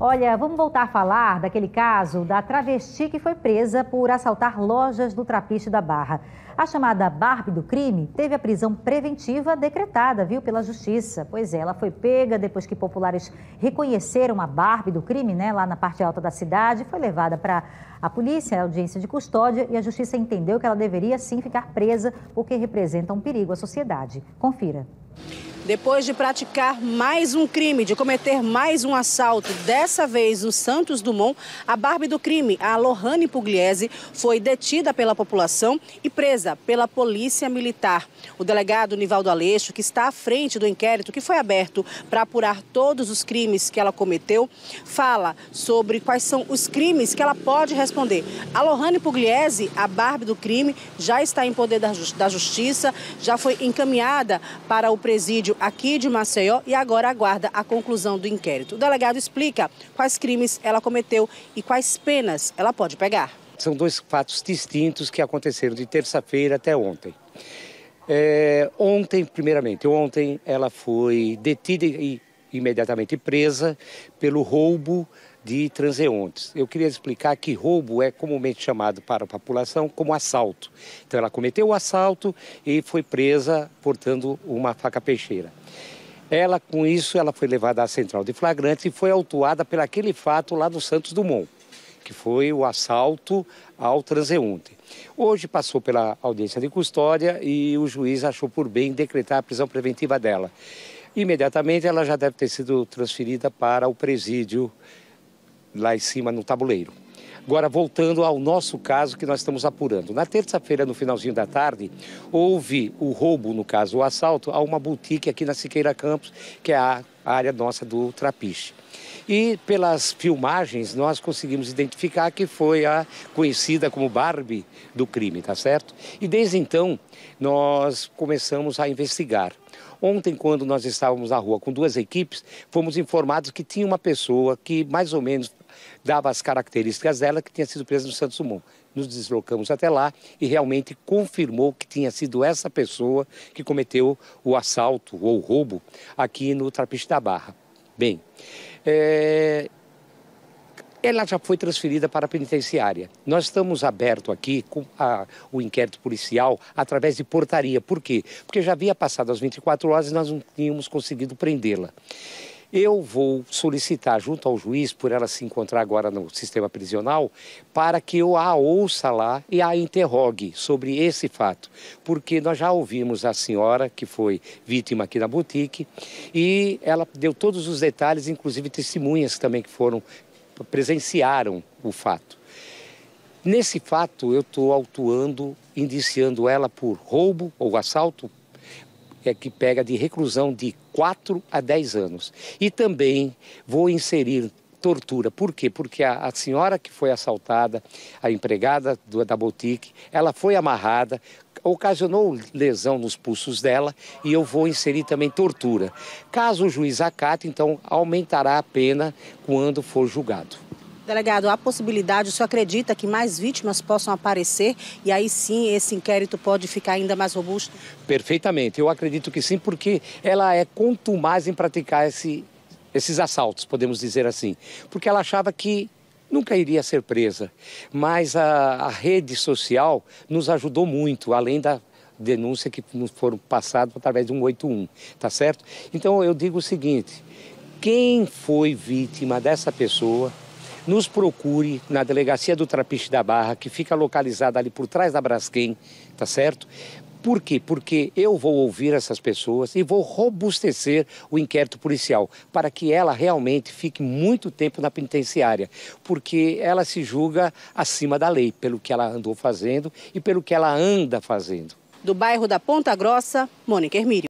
Olha, vamos voltar a falar daquele caso da travesti que foi presa por assaltar lojas do Trapiche da Barra. A chamada Barbie do crime teve a prisão preventiva decretada, viu, pela justiça. Pois é, ela foi pega depois que populares reconheceram a Barbie do crime, né, lá na parte alta da cidade, foi levada para a polícia, a audiência de custódia, e a justiça entendeu que ela deveria sim ficar presa porque representa um perigo à sociedade. Confira. Depois de praticar mais um crime, de cometer mais um assalto, dessa vez no Santos Dumont, a Barbie do crime, a Lohane Pugliese, foi detida pela população e presa pela Polícia Militar. O delegado Nivaldo Aleixo, que está à frente do inquérito que foi aberto para apurar todos os crimes que ela cometeu, fala sobre quais são os crimes que ela pode responder. A Lohane Pugliese, a Barbie do crime, já está em poder da, da Justiça, já foi encaminhada para o presídio aqui de Maceió e agora aguarda a conclusão do inquérito. O delegado explica quais crimes ela cometeu e quais penas ela pode pegar. São dois fatos distintos que aconteceram de terça-feira até ontem. É, ontem, primeiramente, ontem ela foi detida e imediatamente presa pelo roubo de transeuntes. Eu queria explicar que roubo é comumente chamado para a população como assalto. Então ela cometeu o assalto e foi presa portando uma faca peixeira. Ela, com isso, ela foi levada à central de flagrantes e foi autuada por aquele fato lá do Santos Dumont, que foi o assalto ao transeunte. Hoje passou pela audiência de custódia e o juiz achou por bem decretar a prisão preventiva dela imediatamente ela já deve ter sido transferida para o presídio lá em cima no tabuleiro. Agora, voltando ao nosso caso que nós estamos apurando. Na terça-feira, no finalzinho da tarde, houve o roubo, no caso, o assalto a uma boutique aqui na Siqueira Campos, que é a área nossa do Trapiche. E pelas filmagens nós conseguimos identificar que foi a conhecida como Barbie do crime, tá certo? E desde então nós começamos a investigar. Ontem, quando nós estávamos na rua com duas equipes, fomos informados que tinha uma pessoa que mais ou menos dava as características dela, que tinha sido presa no Santos Dumont. Nos deslocamos até lá e realmente confirmou que tinha sido essa pessoa que cometeu o assalto ou roubo aqui no Trapiche da Barra. Bem, é... ela já foi transferida para a penitenciária. Nós estamos aberto aqui com a... o inquérito policial através de portaria. Por quê? Porque já havia passado as 24 horas e nós não tínhamos conseguido prendê-la. Eu vou solicitar junto ao juiz, por ela se encontrar agora no sistema prisional, para que eu a ouça lá e a interrogue sobre esse fato. Porque nós já ouvimos a senhora, que foi vítima aqui na boutique, e ela deu todos os detalhes, inclusive testemunhas também que foram, presenciaram o fato. Nesse fato, eu estou autuando, indiciando ela por roubo ou assalto é que pega de reclusão de 4 a 10 anos. E também vou inserir tortura. Por quê? Porque a, a senhora que foi assaltada, a empregada do, da boutique, ela foi amarrada, ocasionou lesão nos pulsos dela e eu vou inserir também tortura. Caso o juiz acate, então aumentará a pena quando for julgado. Delegado, há possibilidade, o senhor acredita que mais vítimas possam aparecer e aí sim esse inquérito pode ficar ainda mais robusto? Perfeitamente, eu acredito que sim, porque ela é contumaz em praticar esse, esses assaltos, podemos dizer assim. Porque ela achava que nunca iria ser presa, mas a, a rede social nos ajudou muito, além da denúncia que nos foram passadas através do 181, tá certo? Então eu digo o seguinte, quem foi vítima dessa pessoa nos procure na delegacia do Trapiche da Barra, que fica localizada ali por trás da Braskem, tá certo? Por quê? Porque eu vou ouvir essas pessoas e vou robustecer o inquérito policial para que ela realmente fique muito tempo na penitenciária, porque ela se julga acima da lei pelo que ela andou fazendo e pelo que ela anda fazendo. Do bairro da Ponta Grossa, Mônica Hermílio.